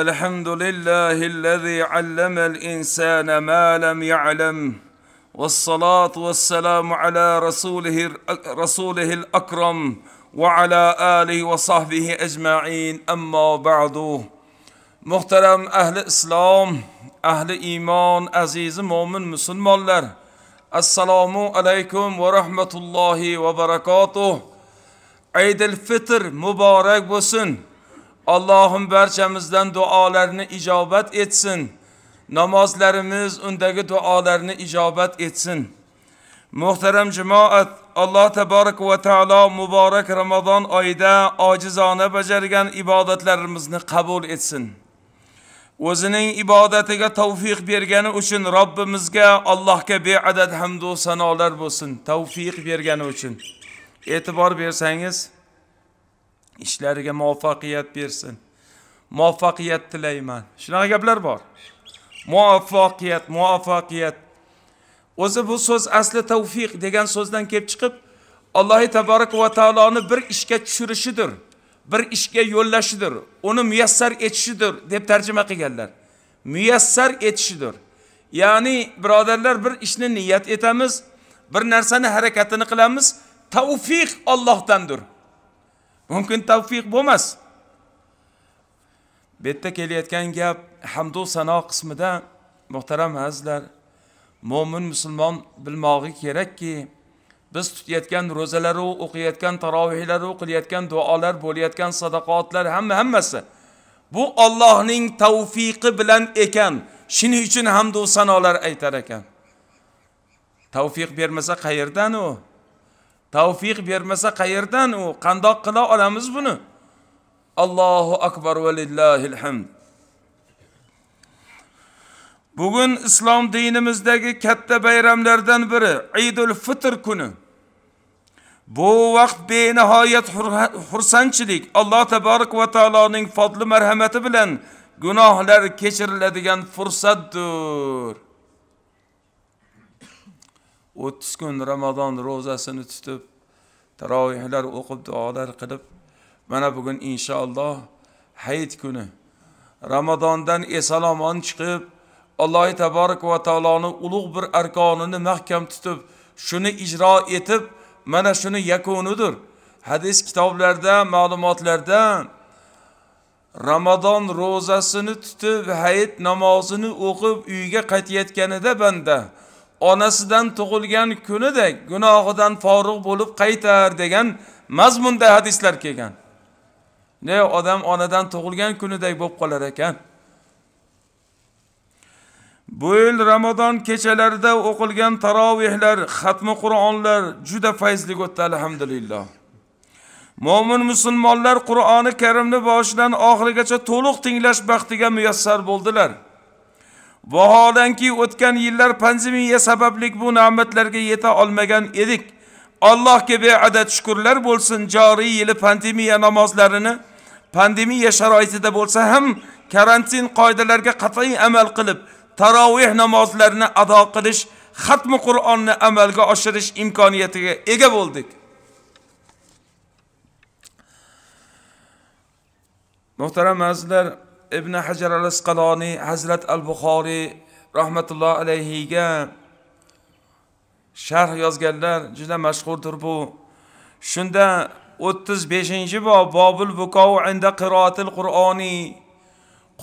الحمد لله الذي علم الانسان ما لم يعلم والصلاه والسلام على رسوله رسوله الاكرم وعلى اله وصحبه اجمعين اما بعد محترم اهل الاسلام اهل ايمان عزيز مؤمن مسلم الله السلام عليكم ورحمه الله وبركاته عيد الفطر مبارك بسن Allohim barchamizdan duolarni ijobat etsin. Namozlarimiz undagi duolarni ijobat etsin. Muhtaram jamoat, Alloh taborak va taolo muborak Ramazon oyida ojizona bajargan ibodatlarimizni qabul etsin. O'zining ibodatiga tavfiq bergani uchun Robbimizga Allohga beadad hamd va sanolar bo'lsin. Tavfiq bergani uchun e'tibor bersangiz, ishlariga muvaffaqiyat bersin muvaffaqiyat tilayman shunaqa gaplar bor muvaffaqiyat muvaffaqiyat o'zi bu so'z asli tavfiq degan so'zdan kelib chiqib allohi taborak va taoloni bir ishga tushirishidir bir ishga yo'llashidir uni muyassar etishidir deb tarjima qilganlar muyassar etishidir ya'ni birodarlar bir ishni niyat etamiz bir narsani harakatini qilamiz tavfiq Allohdandir mumkin tavfiq bo'lmas bu yerda kelayotgan gap hamdu sano qismida muhtaram azizlar mo'min musulmon bilmog'i kerakki biz tutayotgan ro'zalaru o'qiyotgan tarovihlaru qilayotgan duolar bo'layotgan sadaqotlar hamma hammasi bu Allohning tavfiqi bilan ekan shuning uchun hamdu sanolar aytar ekan tavfiq bermasa qayerdan u tavfiq bermasa qayerdan u qandoq qila olamiz buni allohu akbar lillahi hamd bugun islom dinimizdagi katta bayramlardan biri idul fitr kuni bu vaqt benihoyat xursandchilik alloh taborak va taoloning fodli marhamati bilan gunohlar kechiriladigan fursatdir o'ttiz kun ramazon ro'zasini tutib tarovehlar o'qib duolar qilib mana bugun inshaalloh hayit kuni ramazondan esalomon chiqib alloh taborak va taoloni ulug' bir arkonini mahkam tutib shuni ijro etib mana shuni yakunidir hadis kitoblarda ma'lumotlarda ramazon ro'zasini tutib hayit namozini o'qib uyiga qaytayotganida banda onasidan tug'ilgan kunida gunohidan forig' bo'lib qaytar degan mazmunda hadislar kelgan ne odam onadan tug'ilgan kunidek bo'lib qolar ekan bu yil ramazon kechalarida o'qilgan tarovihlar xatmi qur'onlar juda fayzli o'tdi alhamdulillah mo'min musulmonlar qur'oni karimni boshidan oxirigacha to'liq tinglash baxtiga muyassar bo'ldilar vaholanki o'tgan yillar pandemiya sabablik bu ne'matlarga yeta olmagan edik allohga beadad shukurlar bo'lsin joriy yili pandemiya namozlarini pandemiya sharoitida bo'lsa ham karantin qoidalariga qat'iy amal qilib taroveh namozlarini ado qilish xatmi qur'onni amalga oshirish imkoniyatiga ega bo'ldik muhtaram azizlar ibn hajar al asqaloniy hazrat al buxoriy rahmatullohi alayhiga sharh yozganlar juda mashhurdir bu shunda o'ttiz beshinchi bob bobul bukov inda qiroatil qur'oniy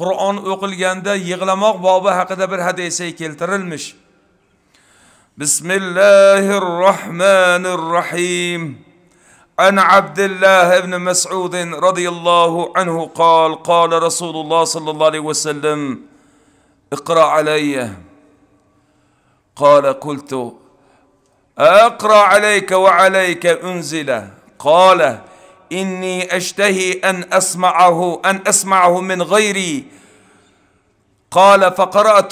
qur'on o'qilganda yig'lamoq bobi haqida bir hadis keltirilmish bismillahi rohmanir rohim عن عبد الله بن مسعود رضي الله عنه قال قال رسول الله صلى الله عليه وسلم اقرا علي قال قلت اقرا عليك وعليك انزل قال اني اشتهي ان اسمعه ان اسمعه من غيري قال فقرات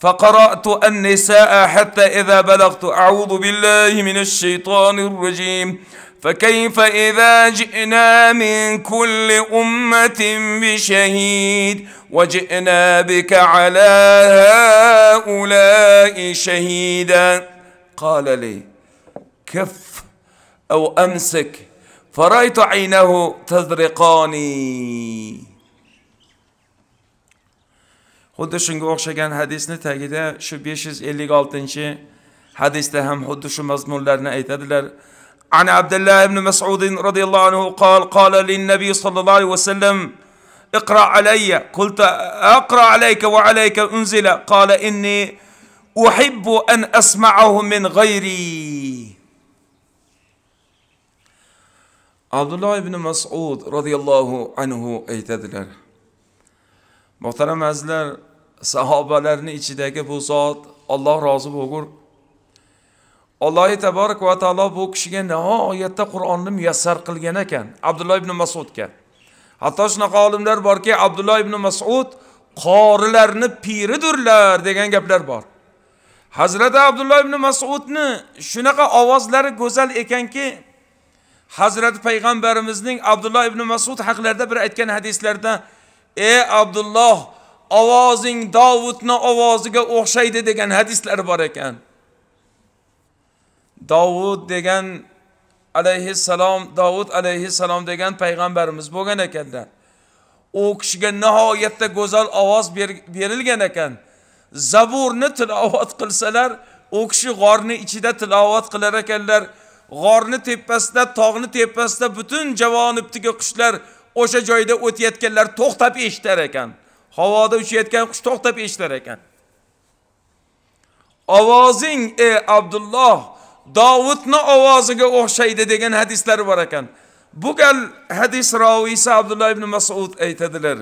فقرات النساء حتى اذا بلغت اعوذ بالله من الشيطان الرجيم فكيف إذا جئنا من كل أمة بشهيد وجئنا بك على هؤلاء شهيدا قال لي كف أو أمسك فرأيت عينه تذرقان خد شنگ اخشگن حدیث نه تاکیده شو 556 حدیث هم خود شو مضمون لرنه عن عبد الله بن مسعود رضي الله عنه قال قال للنبي صلى الله عليه وسلم اقرأ علي قلت اقرأ عليك وعليك انزل قال اني احب ان اسمعه من غيري عبد الله بن مسعود رضي الله عنه ايتدلر محترم ازلر صحابه لرني اتشدك zot الله راضي bo'lgur allohi taborak va taolo bu kishiga nihoyatda qur'onni muyassar qilgan ekan abdulloh ibn masudga hatto shunaqa olimlar borki abdulloh ibn masud qorilarni piridirlar degan gaplar bor hazrati abdulloh ibn masudni shunaqa ovozlari go'zal ekanki hazrati payg'ambarimizning abdulloh ibn masud haqlarida bir aytgan hadislarda ey abdulloh ovozing dovudni ovoziga o'xshaydi degan hadislar bor ekan dovud degan alayhissalom dovud alayhissalom degan payg'ambarimiz bo'lgan ekanlar u kishiga nihoyatda go'zal ovoz berilgan ekan zaburni tilovat qilsalar u kishi g'orni ichida tilovat qilar ekanlar g'orni tepasida tog'ni tepasida butun javonibdagi qushlar o'sha joyda o'tayotganlar to'xtab eshitar ekan havoda uchayotgan qush to'xtab eshitar ekan ovozing ey abdulloh dovudni ovoziga o'xshaydi degan hadislar bor ekan bu gal hadis roviysi abdulloh ibn masud aytadilar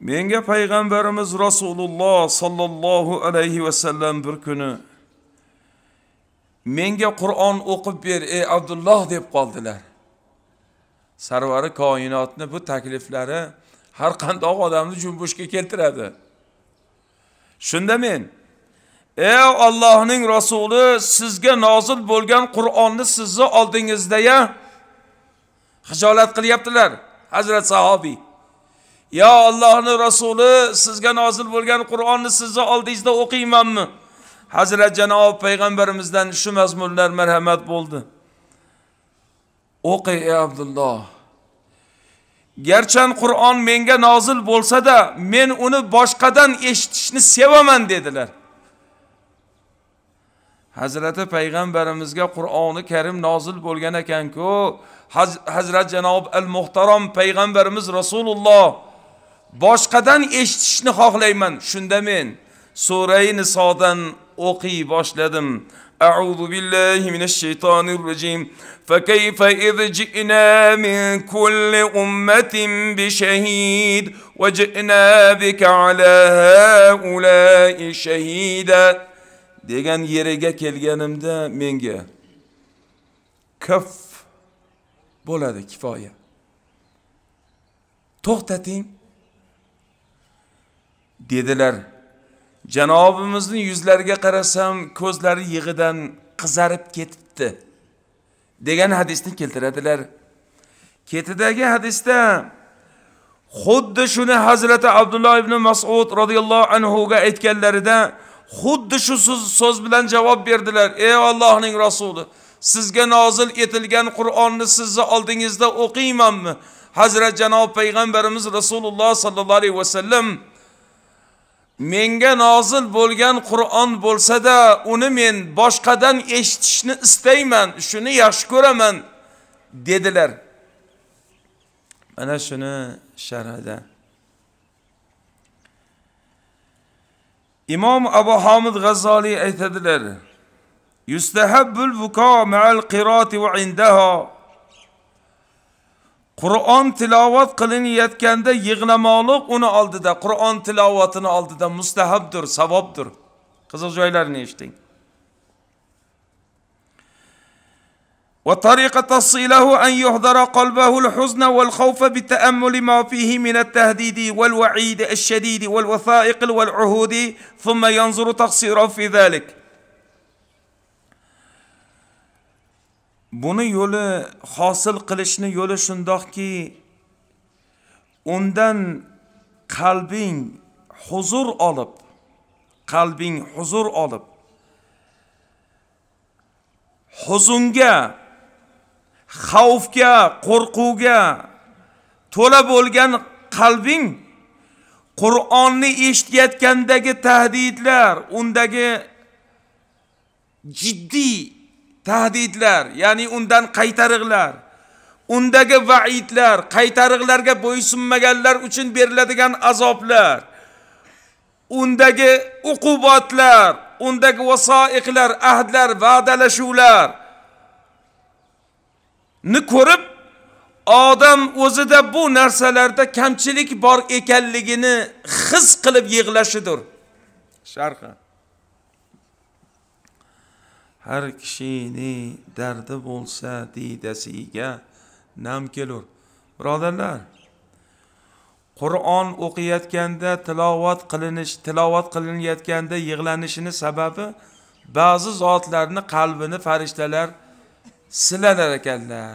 menga payg'ambarimiz rasululloh sollallohu alayhi vasallam bir kuni menga qur'on o'qib ber ey abdulloh deb qoldilar sarvari koinotni bu takliflari har qandoq odamni junbushga keltiradi shunda men ey Allohning rasuli sizga nozil bo'lgan Qur'onni sizni oldingizda ya xijolat qilyaptilar hazrat sahobiy yo Allohning rasuli sizga nozil bo'lgan Qur'onni sizni oldingizda o'qiymanmi hazrat janob payg'ambarimizdan shu mazmunlar marhamat bo'ldi o'qi ey abdulloh garchan qur'on menga nozil bo'lsa-da men uni boshqadan eshitishni sevaman dedilar hazrati payg'ambarimizga qur'oni karim nozil bo'lgan ekanku Haz hazrat janob al muhtarom payg'ambarimiz rasululloh boshqadan eshitishni xohlayman shunda men surai nisodan o'qiy boshladim أعوذ بالله من الشيطان الرجيم فكيف إذ جئنا من كل أمة بشهيد وجئنا بك على هؤلاء شهيدا degan yeriga kelganimda menga kaf bo'ladi kifoya to'xtating dedilar janobimizni yuzlariga qarasam ko'zlari yig'idan qizarib ketibdi degan hadisni keltiradilar ketidagi hadisda xuddi shuni hazrati abdulloh ibn masud roziyallohu anhuga aytganlarida xuddi shu so'z bilan javob berdilar ey Allohning rasuli sizga nozil etilgan Qur'onni sizni oldingizda o'qiymanmi Hazrat janob payg'ambarimiz Rasululloh sallallohu alayhi vasallam menga nozil bo'lgan Qur'on bo'lsa-da, uni men boshqadan eshitishni istayman, shuni yaxshi ko'raman dedilar. Mana shuni sharhida imom abu homid g'azzoliy aytadilar yustahabbul vuko ma'al qiroti va indaho qur'on tilovat qilinayotganda yig'lamoqlik uni oldida qur'on tilovatini oldida mustahabdir savobdir qiziq joylarini eshiting وطريقة تصيله أن يحضر قلبه الحزن والخوف بتأمل ما فيه من التهديد والوعيد الشديد والوثائق والعهود ثم ينظر تقصيره في ذلك buni yo'li hosil qilishni yo'li shundoqki undan qalbing huzur olib qalbing huzur olib huzunga xavfga qo'rquvga to'la bo'lgan qalbing qur'onni eshitayotgandagi tahdidlar undagi jiddiy tahdidlar ya'ni undan qaytariqlar undagi vaidlar qaytariqlarga bo'ysunmaganlar uchun beriladigan azoblar undagi uqubotlar undagi vasoiqlar ahdlar va'dalashuvlar ni ko'rib odam o'zida bu narsalarda kamchilik bor ekanligini his qilib yig'lashidir sharhi har kishini dardi bo'lsa diydasiga nam kelur birodarlar qur'on o'qiyotganda tilovat qilinish tilovat qilinayotganda yig'lanishini sababi ba'zi zotlarni qalbini farishtalar silanar ekanlar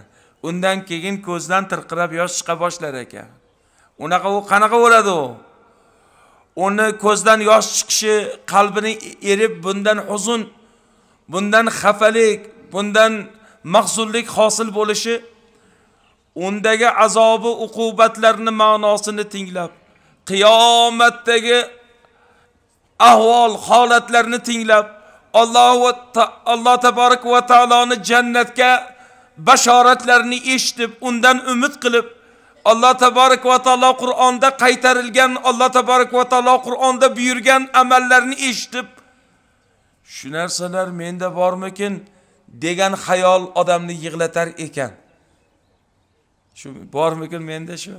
undan keyin ko'zdan tirqirab yosh chiqa boshlar ekan unaqa u qanaqa bo'ladi u uni ko'zdan yosh chiqishi qalbini erib bundan huzun bundan xafalik bundan mahzunlik hosil bo'lishi undagi azobi uqubatlarni ma'nosini tinglab qiyomatdagi ahvol holatlarni tinglab Alloh va ta Alloh va taoloni jannatga bashoratlarini eshitib, undan umid qilib, Alloh taborak va taolo Qur'onda qaytarilgan, Alloh taborak va taolo Qur'onda buyurgan amallarni eshitib, shu narsalar menda bormikin degan xayol odamni yig'latar ekan. Shu bormikin menda shu?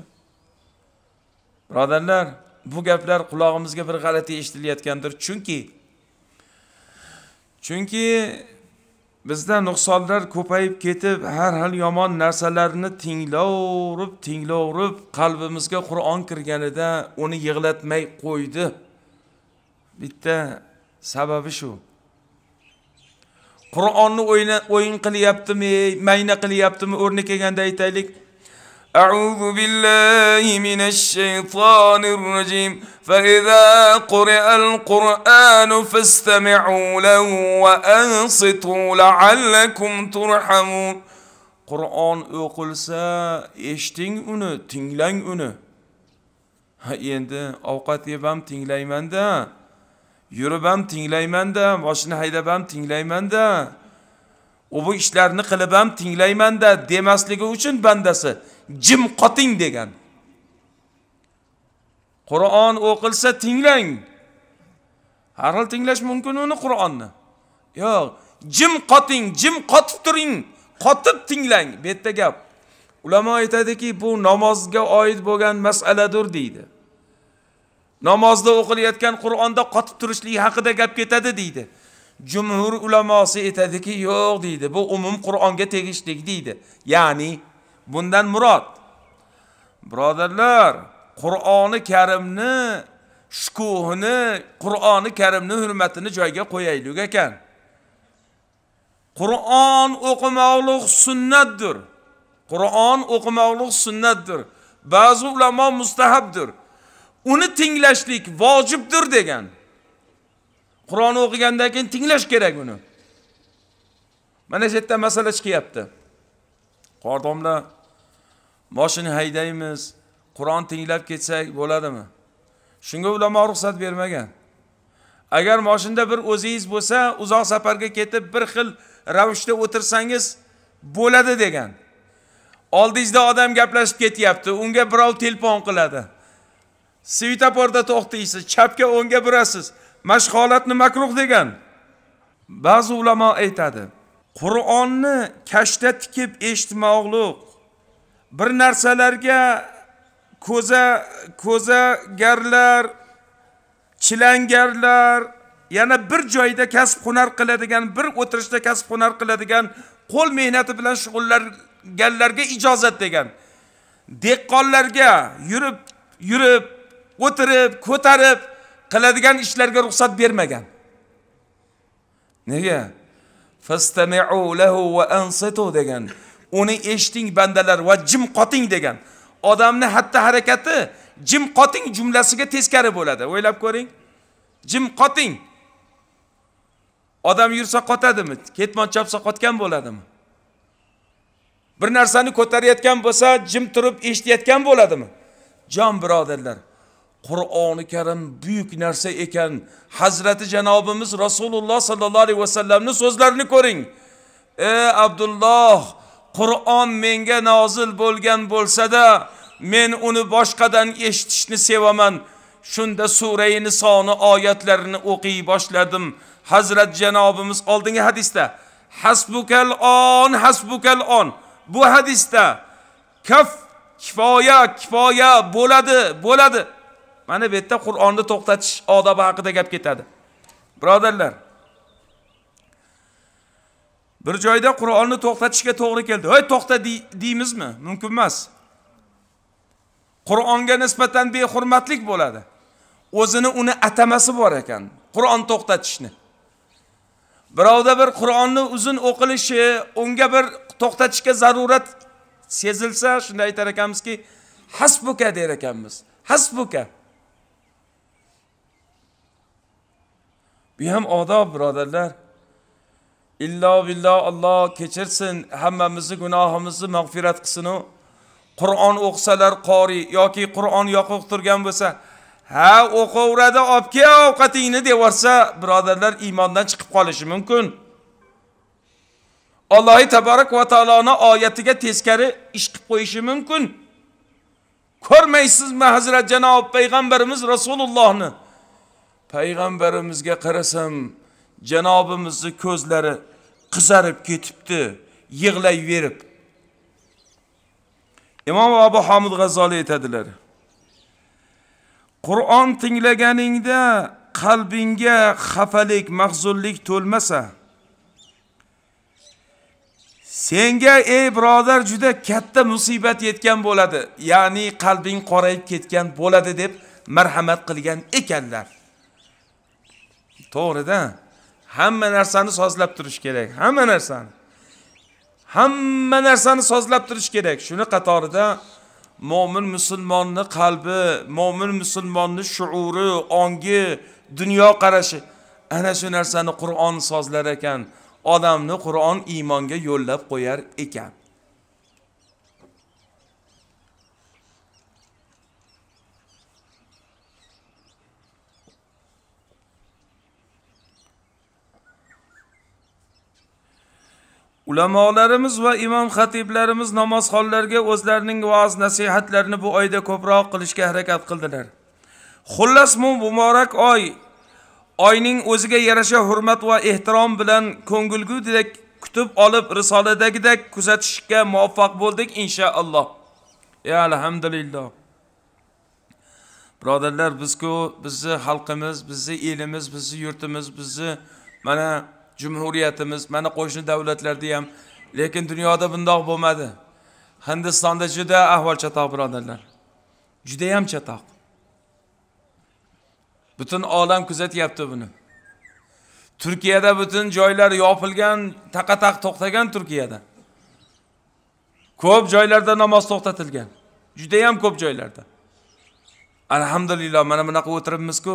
Birodarlar, bu gaplar qulog'imizga bir g'alati eshitilayotgandir, chunki chunki bizda nuqsonlar ko'payib ketib har xil yomon narsalarni tinglaverib tinglaverib qalbimizga qur'on kirganida uni yig'latmay qo'ydi bitta sababi shu qur'onni o'yin qilyaptimi mayna qilyaptimi o'rni kelganda aytaylik أعوذ بالله من الشيطان الرجيم فإذا قرئ القرآن فاستمعوا له وأنصتوا لعلكم ترحمون قرآن أقلسا إشتين أنا تنلين أنا ها يندى أوقات يبام تنلين من دا يربام تنلين من دا واشن هيدا بام تنلين من دا u bu ishlarni qilib ham tinglaymanda demasligi uchun bandasi jim qoting degan qur'on o'qilsa tinglang har xil tinglash mumkin uni qur'onni yo'q jim qoting jim qotib turing qotib tinglang bu yerda gap ulamo aytadiki bu namozga oid bo'lgan masaladir deydi namozda o'qilayotgan qur'onda qotib turishlik haqida gap ketadi deydi jumhur ulamosi aytadiki yo'q deydi bu umum qur'onga tegishli deydi ya'ni bundan murod birodarlar qur'oni karimni shukuhini qur'oni karimni hurmatini joyiga qo'yaylik ekan qur'on o'qimoqlik sunnatdir qur'on o'qimoqlik sunnatdir ba'zi ulamo mustahabdir uni tinglashlik vojibdir degan qur'onni o'qigandan keyin tinglash kerak uni mana shu yerda masala chiqyapti qordomlar moshina haydaymiz qur'on tinglab ketsak bo'ladimi shunga ulamo ruxsat bermagan agar moshinada bir o'zingiz bo'lsa uzoq safarga ketib bir xil ravishda o'tirsangiz bo'ladi degan oldingizda odam gaplashib ketyapti unga birov telefon qiladi svetoporda to'xtaysiz chapga o'ngga burasiz mashq holatni makruh degan ba'zi ulamo aytadi qur'onni kashta tikib eshitmoqliq bir narsalarga ko'za ko'zagarlar chilangarlar yana bir joyda kasb hunar qiladigan bir o'tirishda kasb hunar qiladigan qo'l mehnati bilan shug'ullanganlarga ijozat degan dehqonlarga yurib yurib o'tirib ko'tarib qiladigan ishlarga ruxsat bermagan nega fastamiu lahu va ansitu degan uni eshiting bandalar va jim qoting degan odamni hatta harakati jim qoting jumlasiga teskari bo'ladi o'ylab ko'ring jim qoting odam yursa qotadimi ketmon chopsa qotgan bo'ladimi bir narsani ko'tarayotgan bo'lsa jim turib eshitayotgan bo'ladimi jon birodarlar qur'oni karim buyuk narsa ekan hazrati janobimiz rasululloh sollallohu alayhi vasallamni so'zlarini ko'ring e abdulloh qur'on menga nozil bo'lgan bo'lsada men uni boshqadan eshitishni sevaman shunda surai nisoni oyatlarini o'qiy boshladim hazrat janobimiz oldingi hadisda hasbukal on hasbukal on bu hadisda kaf kifoya kifoya bo'ladi bo'ladi mana bu yerda qur'onni to'xtatish odobi haqida gap ketadi birodarlar bir joyda qur'onni to'xtatishga to'g'ri keldi hoy to'xta deymizmi mumkin emas qur'onga nisbatan behurmatlik bo'ladi o'zini uni atamasi bor ekan qur'on to'xtatishni birovda bir qur'onni uzun o'qilishi unga bir to'xtatishga zarurat sezilsa shunda aytar ekanmizki hasbuka der ekanmiz hasbuka Bu ham odob birodarlar. Illo billo Alloh kechirsin, hammamizni gunohimizni mag'firat qilsin Qur'on o'qisalar qori yoki Qur'on yoqiq turgan bo'lsa, ha o'qaveradi, olib kel ovqatingni devorsa, birodarlar iymondan chiqib qolishi mumkin. Allohi tabarak va taoloni oyatiga teskari ish qilib qo'yishi mumkin. Ko'rmaysizmi Hazrat janob payg'ambarimiz Rasulullohni? payg'ambarimizga qarasam janobimizni ko'zlari qizarib ketibdi yig'layverib imom abu hamid Gazali aytadilar qur'on tinglaganingda qalbingga xafalik mahzunlik to'lmasa senga ey birodar juda katta musibat yetgan bo'ladi ya'ni qalbing qorayib ketgan bo'ladi deb marhamat qilgan ekanlar to'g'rida hamma narsani sozlab turish kerak hamma narsani hamma narsani sozlab turish kerak shuni qatorida mo'min musulmonni qalbi mo'min musulmonni shuuri ongi dunyoqarashi ana shu narsani qur'on sozlar ekan odamni qur'on iymonga yo'llab qo'yar ekan ulamolarimiz va imom xatiblarimiz namozxonlarga o'zlarining va'z nasihatlarini bu oyda ko'proq qilishga harakat qildilar xullas bu muborak oy oyning o'ziga yarasha hurmat va ehtirom bilan ko'ngilgudek kutib olib risoladagidek kuzatishga muvaffaq bo'ldik inshaalloh ya alhamdulillah birodarlar bizku bizni xalqimiz bizni elimiz bizni yurtimiz bizni mana jumhuriyatimiz mana qo'shni davlatlarda ham lekin dunyoda bundoq bo'lmadi hindistonda juda ahvol chatoq birodarlar çatak. Bütün butun olam kuzatyapti buni Türkiye'de butun joylar yopilgan taka tak toktagen Türkiye'de. ko'p joylarda namoz to'xtatilgan judayam ko'p joylarda alhamdulillah mana bunaqa ku.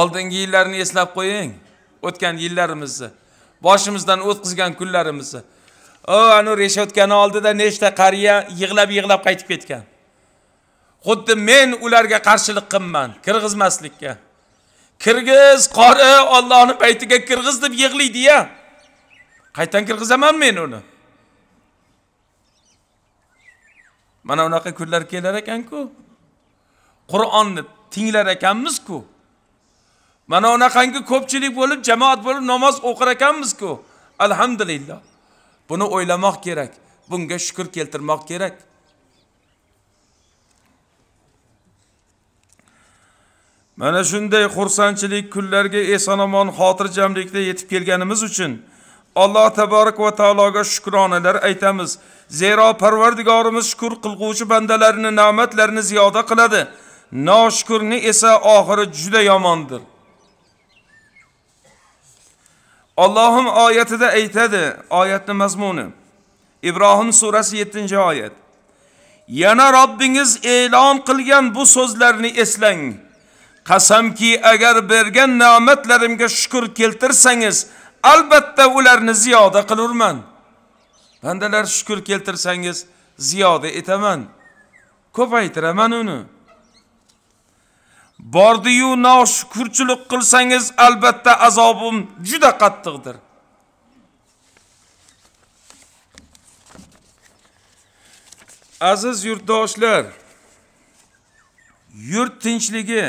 oldingi yillarni eslab qo'ying o'tgan yillarimizni boshimizdan o'tkazgan kunlarimizni o anu reshotgani oldida nechta qariya yig'lab yig'lab qaytib ketgan xuddi men ularga qarshilik qilman kirg'izmaslikka kirgiz qori Allohning baytiga kirgiz deb yig'laydi-ya. qaytan kirgizaman men uni mana unaqa kunlar kelar ekan-ku qur'onni tinglar ekanmiz-ku mana unaqangi ko'pchilik bo'lib jamoat bo'lib namoz o'qir ekanmizku alhamdulillah buni o'ylamoq kerak bunga shukur keltirmoq kerak mana shunday xursandchilik kunlarga eson omon xotirjamlikda yetib kelganimiz uchun alloh taborak va taologa shukronalar aytamiz zero parvardigorimiz shukur qilguvchi bandalarini ne'matlarini ziyoda qiladi noshukurni esa oxiri juda yomondir Allohim oyatida aytadi, oyatning mazmuni. Ibrohim surasi 7-oyat. Yana Robbingiz e'lon qilgan bu so'zlarni eslang. Qasamki, agar bergan ne'matlarimga shukr keltirsangiz, albatta ularni ziyoda qilurman. Bandalar shukr keltirsangiz, ziyoda etaman. Ko'paytiraman uni. bordiyu noshukurchilik qilsangiz albatta azobim juda qattiqdir aziz yurtdoshlar yurt tinchligi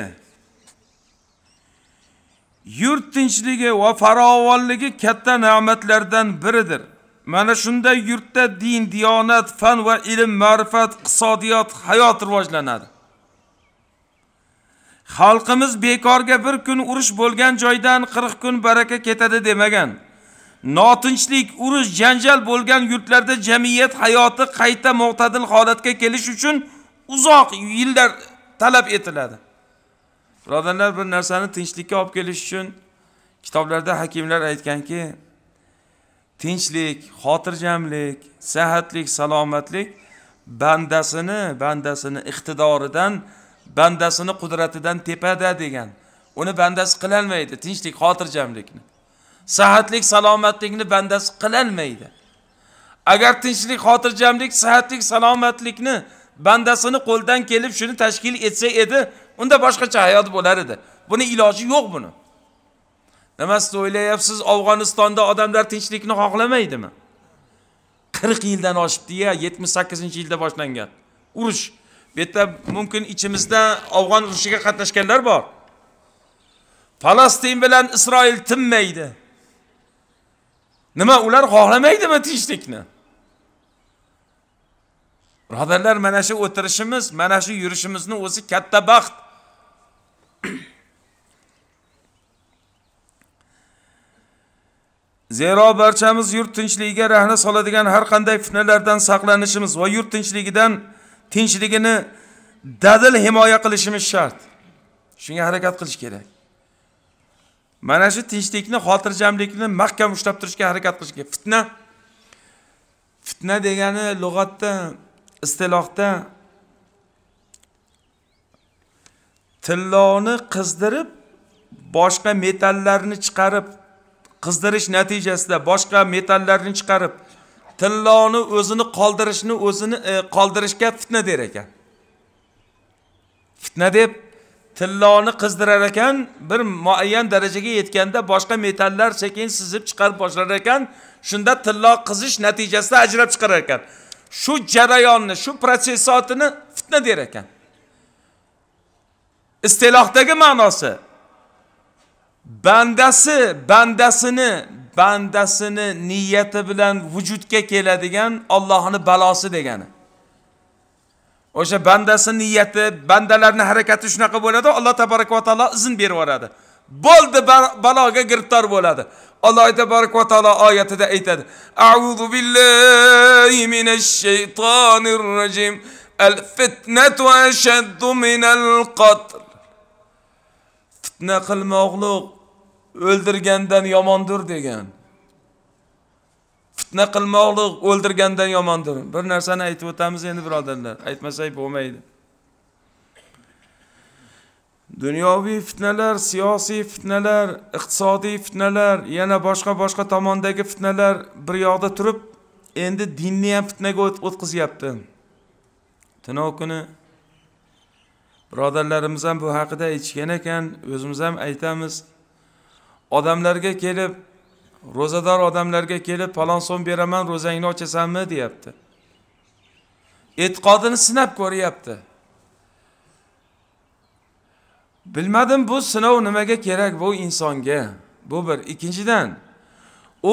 yurt tinchligi va farovonligi katta ne'matlardan biridir mana shunday yurtda din diyonat fan va ilm ma'rifat iqtisodiyot hayot rivojlanadi xalqimiz bekorga bir kun urush bo'lgan joydan 40 kun baraka ketadi demagan notinchlik urush janjal bo'lgan yurtlarda jamiyat hayoti qayta mo'tadil holatga kelish uchun uzoq yillar talab etiladi birodarlar bir narsani tinchlikka olib kelish uchun kitoblarda hakimlar aytganki tinchlik xotirjamlik sahatlik salomatlik bandasini bandasini iqtidoridan bandasini qudratidan tepada degan uni bandasi qilolmaydi tinchlik xotirjamlikni sahatlik salomatlikni bandasi qilolmaydi agar tinchlik xotirjamlik sahatlik salomatlikni bandasini qo'ldan kelib shuni tashkil etsa edi unda boshqacha hayot bo'lar edi buni iloji yo'q buni nimasini o'ylayapsiz afg'onistonda odamlar tinchlikni xohlamaydimi qirq yildan oshibdiya yetmish sakkizinchi yilda boshlangan urush bu yerda mumkin ichimizda afg'on urushiga qatnashganlar bor falastin bilan isroil tinmaydi nima ular xohlamaydimi tinchlikni birodarlar mana shu o'tirishimiz mana shu yurishimizni o'zi katta baxt Zero barchamiz yurt tinchligiga rahna soladigan har qanday fitnalardan saqlanishimiz va yurt tinchligidan tinchligini dadil himoya qilishimiz shart shunga harakat qilish kerak mana shu tinchlikni xotirjamlikni mahkam ushlab turishga harakat qilish kerak fitna fitna degani lug'atda istilohda tilloni qizdirib boshqa metallarni chiqarib qizdirish natijasida boshqa metallarni chiqarib tilloni o'zini qoldirishni o'zini e, qoldirishga fitna der ekan fitna deb tilloni qizdirar ekan bir muayyan darajaga yetganda boshqa metallar sekin sizib chiqarib boshlar ekan shunda tillo qizish natijasida ajrab chiqarar ekan shu jarayonni shu protsessotini fitna der ekan istilohdagi ma'nosi bandasi bandasini bandasini niyati bilan vujudga keladigan Allohni balosi degani. O'sha bandasi niyati, bandalarning harakati shunaqa bo'ladi, Alloh tabaraka va taolo izn berib yuboradi. Bo'ldi baloga giriftor bo'ladi. Alloh tabaraka va taolo oyatida aytadi: "A'udhu billahi minash shaytonir rojim. Al-fitnatu ashaddu minal qatl." Fitna qilmoqlik o'ldirgandan yomondir degan fitna qilmoqliq o'ldirgandan yomondir bir narsani aytib o'tamiz endi birodarlar aytmasak bo'lmaydi dunyoviy fitnalar siyosiy fitnalar iqtisodiy fitnalar yana boshqa boshqa tomondagi fitnalar bir yoqda turib endi dinni ham fitnaga o'tqizyapti tunov kuni birodarlarimiz ham bu haqida aytishgan ekan o'zimiz ham aytamiz odamlarga kelib ro'zador odamlarga kelib palon so'm beraman ro'zangni ochasanmi deyapti e'tiqodini sinab ko'ryapti bilmadim bu sinov nimaga kerak bu insonga bu bir ikkinchidan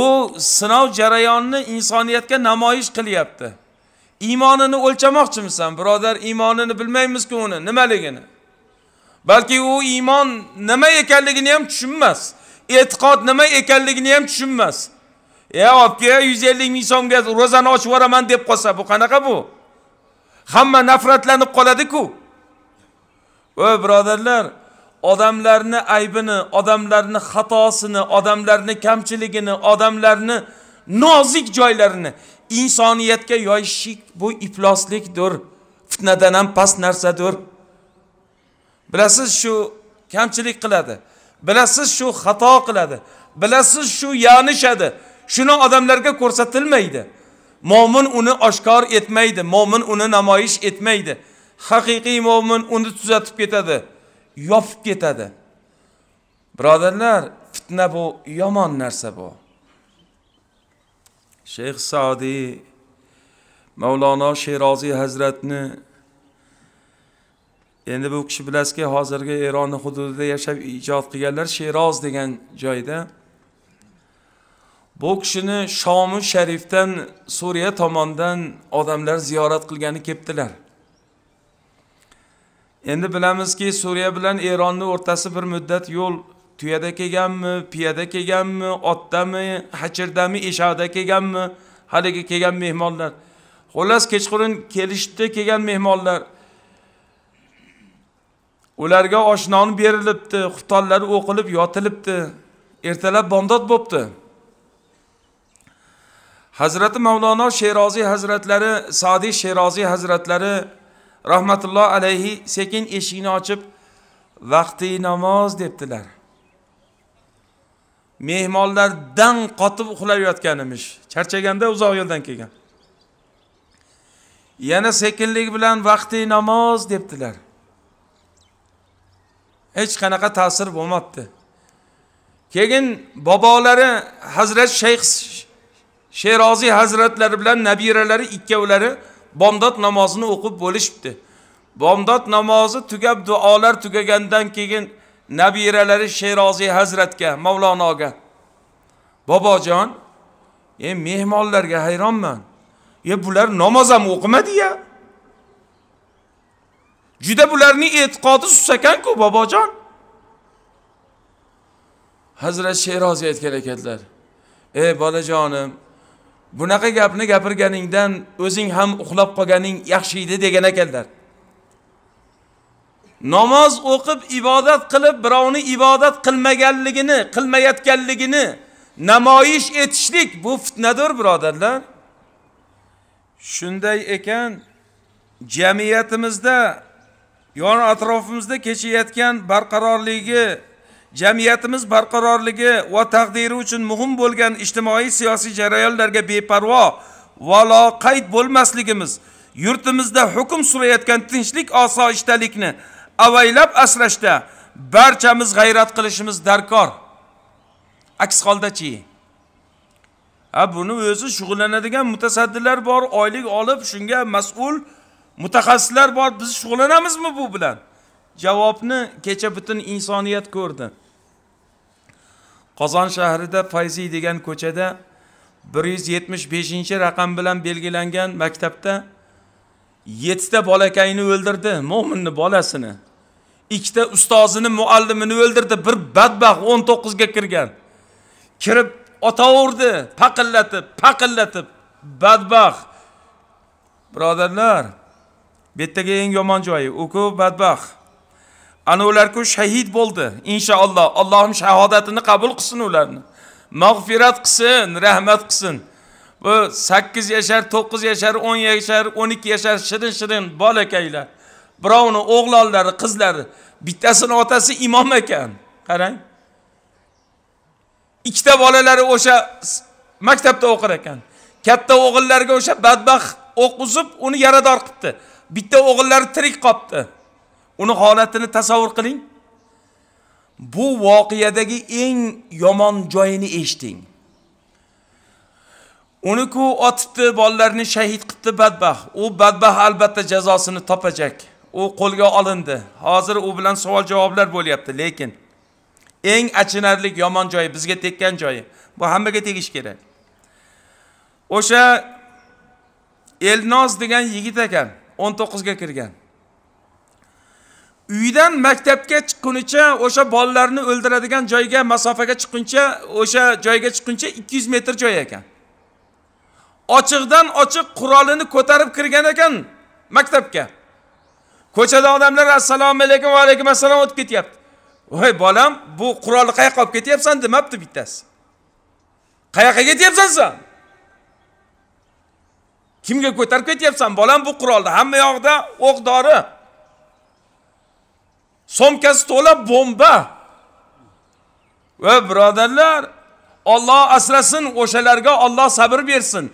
u sinov jarayonini insoniyatga namoyish qilyapti iymonini o'lchamoqchimisan birodar iymonini bilmaymizku uni nimaligini balki u iymon nima ekanligini ham tushunmas e'tiqod nima ekanligini ham tushunmas e obka yuz ellik ming so'mga ro'zani ochib yuboraman deb qolsa bu qanaqa bu hamma nafratlanib qoladiku voy birodarlar odamlarni aybini odamlarni xatosini odamlarni kamchiligini odamlarni nozik joylarini insoniyatga yoyishlik bu ifloslikdir fitnadan ham past narsadir bilasiz shu kamchilik qiladi bilasiz shu xato qiladi bilasiz shu yanishadi shuni odamlarga ko'rsatilmaydi mo'min uni oshkor etmaydi mo'min uni namoyish etmaydi haqiqiy mo'min uni tuzatib ketadi yopib ketadi birodarlar fitna bu yomon narsa bu shayx sadiy mavlono sheroziy hazratni endi bu kishi bilasizki hozirgi eronni hududida yashab ijod qilganlar sheroz degan joyda bu kishini shomi sharifdan suriya tomondan odamlar ziyorat qilgani kelibdilar endi bilamizki suriya bilan eronni o'rtasi bir muddat yo'l tuyada kelganmi piyoda kelganmi otdami hachirdami eshakda kelganmi haligi kelgan mehmonlar xullas kechqurun kelishdi kelgan mehmonlar ularga oshnon berilibdi xuftonlar o'qilib yotilibdi ertalab bomdod bo'libdi hazrati mavlono sheroziy hazratlari sodiq sheroziy hazratlari rahmatulloh alayhi sekin eshikni ochib vaqti namoz debdilar mehmonlar qotib uxlab yotgan emish charchaganda uzoq yo'ldan kelgan yana sekinlik bilan vaqti namoz debdilar hech qanaqa ta'sir bo'lmabdi keyin bobolari hazrat shayx sheroziy hazratlari bilan nabiralari ikkovlari bomdod namozini o'qib bo'lishibdi bomdod namozi tugab duolar tugagandan keyin nabiralari sheroziy hazratga mavlonoga bobojon e mehmonlarga hayronman e bular namoz ham o'qimadi ya juda bularning e'tiqodi sus ku bobojon hazrat sheroziy aytgan ekanlar ey bolajonim bunaqa gapni gapirganingdan o'zing ham uxlab qolganing yaxshi edi degan ekanlar namoz o'qib ibodat qilib birovni ibodat qilmaganligini qilmayotganligini namoyish etishlik bu fitnadir birodarlar shunday ekan jamiyatimizda yon atrofimizda kechayotgan barqarorligi jamiyatimiz barqarorligi va taqdiri uchun muhim bo'lgan ijtimoiy siyosiy jarayonlarga beparvo va loqayd bo'lmasligimiz yurtimizda hukm surayotgan tinchlik osoyishtalikni avaylab asrashda barchamiz g'ayrat qilishimiz darkor aks holdachi ha buni o'zi shug'ullanadigan mutasaddilar bor oylik olib shunga mas'ul mutaxassislar bor biz shug'ullanamizmi bu bilan javobni kecha butun insoniyat ko'rdi qozon shahrida fayziy degan ko'chada bir yuz yetmish beshinchi raqam bilan belgilangan maktabda yettita bolakayni o'ldirdi mo'minni bolasini ikkita ustozini muallimini o'ldirdi bir badbaxt o'n to'qqizga kirgan kirib otaverdi paqillatib paqillatib badbaxt birodarlar bu yerdagi eng yomon joyi u ku badbaxt ana ularku shahid bo'ldi inshaalloh allohim shahodatini qabul qilsin ularni mag'firat qilsin rahmat qilsin bu sakkiz yashar to'qqiz yashar o'n yashar o'n ikki yashar shirin shirin bolakaylar birovni o'g'lonlari qizlari bittasini otasi imom ekan qarang ikkita bolalari o'sha maktabda o'qir ekan katta o'g'illariga o'sha badbaxt o'q uzib uni yarador qilibdi bitta o'g'illari tirik qolibdi uni holatini tasavvur qiling bu voqeadagi eng yomon joyini eshiting uni ku otibdi bolalarni shahid qilibdi badbaxt u badbaxt albatta jazosini topajak u qo'lga olindi hozir u bilan savol javoblar bo'lyapti lekin eng achinarli yomon joyi bizga tekkan joyi bu hammaga tegishi kerak o'sha elnoz degan yigit ekan 19ga kirgan uydan maktabga chiqqunicha o'sha bolalarni o'ldiradigan joyga masofaga chiqquncha o'sha joyga chiqquncha 200 metr joy ekan ochiqdan ochiq qurolini ko'tarib kirgan ekan maktabga ko'chada odamlar assalomu alaykum va alaykum assalom o'tib ketyapti voy bolam bu qurolni qayoqqa olib ketyapsan demabdi bittasi qayoqqa ketyapsan san kimga ko'tarib ketyapsan bolam bu qurolni hamma yoqda o'q dori somkasi to'la bomba va birodarlar Alloh asrasin o'shalarga Alloh sabr bersin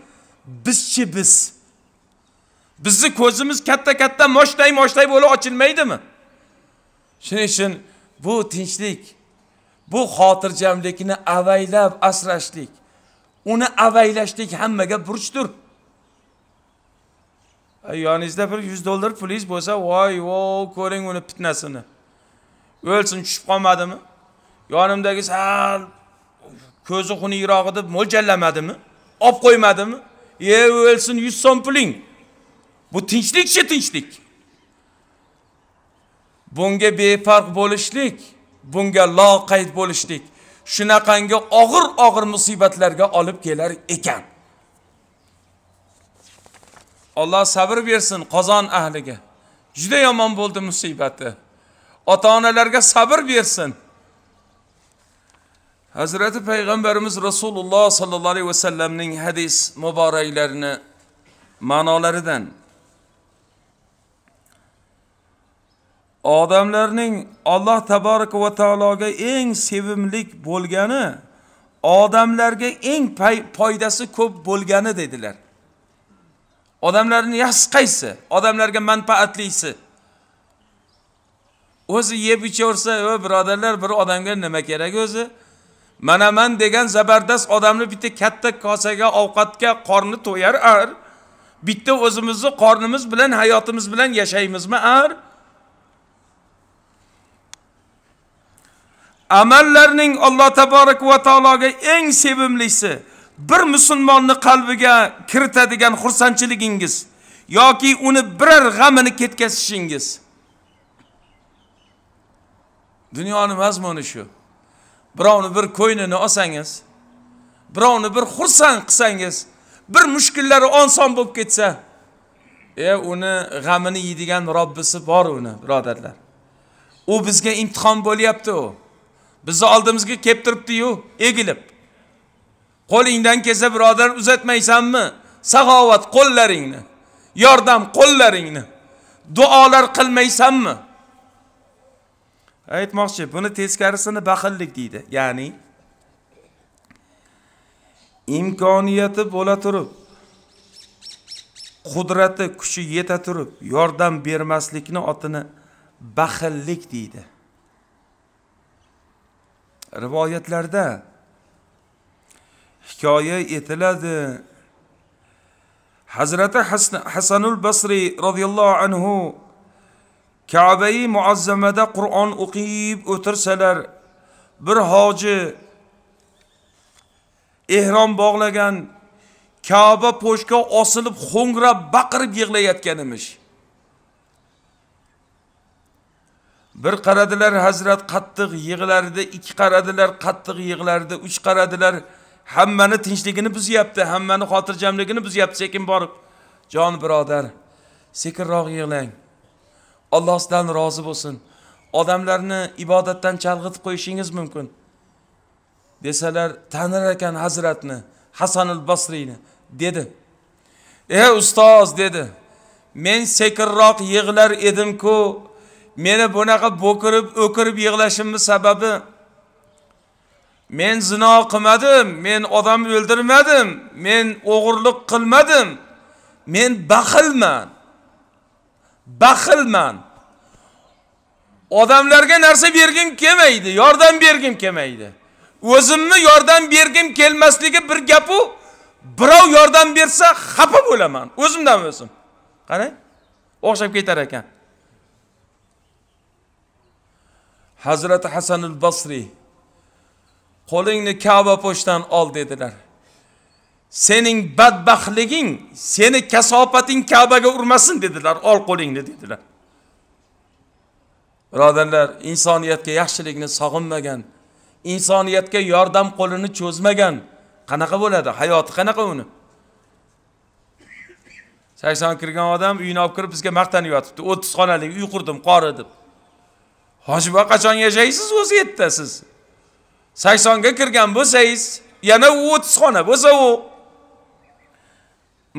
bizchi biz bizni ko'zimiz katta katta moshday moshday bo'lib ochilmaydimi shuning uchun bu tinchlik bu xotirjamlikni avaylab asrashlik uni avaylashlik hammaga burchdir yoningizda bir yuz dollar pulingiz bo'lsa voy voy ko'ring uni fitnasini o'lsin tushib qolmadimi yonimdagi sal ko'zi xunukroq deb mo'ljallamadimi olib qo'ymadimi e o'lsin yuz so'm puling bu tinchlikchi tinchlik bunga befarq bo'lishlik bunga loqayd bo'lishlik shunaqangi og'ir og'ir musibatlarga olib kelar ekan Alloh sabr bersin qozon ahliga. Juda yomon bo'ldi musibati. Ota-onalarga sabr bersin. Hazrati Payg'ambarimiz Rasululloh sallallohu alayhi vasallamning hadis muboraklarini ma'nolaridan odamlarning Alloh taboraka va taologa eng sevimlik bo'lgani odamlarga eng foydasi ko'p bo'lgani dedilar. odamlarni yaxshi odamlarga manfaatlisi o'zi yeb ichaversa yo birodarlar bir odamga nima kerak o'zi manaman degan zabardast odamni bitta katta kosaga ovqatga qorni to'yar ar bitta o'zimizni qornimiz bilan hayotimiz bilan yashaymizmi ar amallarning Alloh taborak va taologa eng sevimlisi bir musulmonni qalbiga kiritadigan xursandchiligingiz yoki uni biror g'amini ketkazishingiz dunyoni mazmuni shu birovni bir ko'nglini olsangiz birovni bir xursand qilsangiz bir mushkullari oson bo'lib ketsa e uni g'amini yeydigan robbisi bor uni birodarlar u bizga imtihon bo'lyapti u bizni oldimizga kelib turibdiyu egilib qo'lingdan kelsa birodar uzatmaysanmi saxovat qo'llaringni yordam qo'llaringni duolar qilmaysanmi aytmoqchi buni teskarisini baxillik deydi ya'ni imkoniyati bo'la turib qudrati kuchi yeta turib yordam bermaslikni otini baxillik deydi rivoyatlarda hikoya etiladi hazrati hasanul basriy roziyallohu anhu kabai muazzamada qur'on o'qiyib o'tirsalar bir hoji ehrom bog'lagan Ka'ba po'shga osilib xo'ngrab baqirib yig'layotgan emish. Bir qaradilar Hazrat qattiq yig'larida, ikki qaradilar qattiq yig'larida, uch qaradilar hammani tinchligini buzyapti hammani xotirjamligini buzyapti sekin borib jon birodar sekinroq yig'lang alloh sizdan rozi bo'lsin odamlarni ibodatdan chalg'itib qo'yishingiz mumkin desalar tanir ekan hazratni hasanul basriyni dedi e ustoz dedi men sekinroq yig'lar edimku meni bunaqa bo'kirib o'kirib yig'lashimni sababi men zino qilmadim men odam o'ldirmadim men o'g'irlik qilmadim men baxilman baxilman odamlarga narsa bergim kelmaydi yordam bergim kelmaydi o'zimni yordam bergim kelmasligi bir gap u birov yordam bersa xafa bo'laman o'zimdan o'zim qarang o'xshab ketar ekan hazrati hasanul basriy qo'lingni kava pochdan ol dedilar sening badbaxtliging seni kasofating kavaga urmasin dedilar ol qo'lingni dedilar birodarlar insoniyatga yaxshilikni sog'inmagan insoniyatga yordam qo'lini cho'zmagan qanaqa bo'ladi hayoti qanaqa uni sakson kirgan odam uyini olib kirib bizga maqtanib yotibdi o'ttiz xonali uy qurdim qori deb hoji buva qachon yashaysiz o'zi siz saksonga kirgan bo'lsangiz yana u o'ttizxona bo'lsa u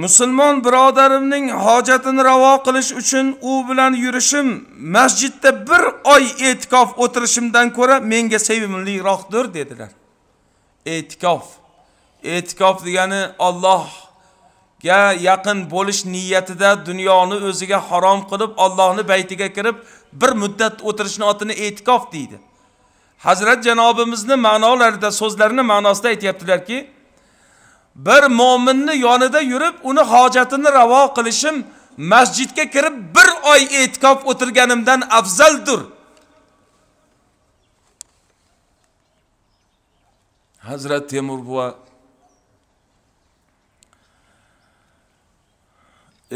musulmon birodarimning hojatini ravo qilish uchun u bilan yurishim masjidda bir oy e'tikof o'tirishimdan ko'ra menga sevimliroqdir dedilar e'tikof e'tikof degani Allohga yaqin bo'lish niyatida dunyoni o'ziga harom qilib Allohning baytiga kirib bir muddat o'tirishni otini e'tikof deydi hazrat janobimizni ma'nolarida so'zlarini ma'nosida aytyaptilarki bir mo'minni yonida yurib uni hojatini ravo qilishim masjidga kirib bir oy e'tikof o'tirganimdan afzaldir hazrat temur buva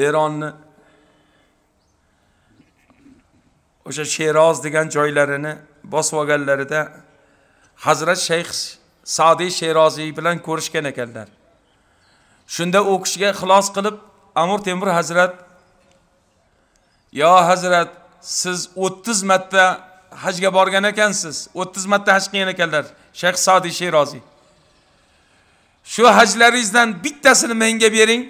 eronni o'sha sheroz degan joylarini bosib olganlarida hazrat shayx sodiy sheroziy bilan ko'rishgan ekanlar shunda u kishiga ixlos qilib amir temur hazrat yo hazrat siz o'ttiz marta hajga borgan ekansiz o'ttiz marta haj qilgan ekanlar shayx sodiy sheroziy shu hajlaringizdan bittasini menga bering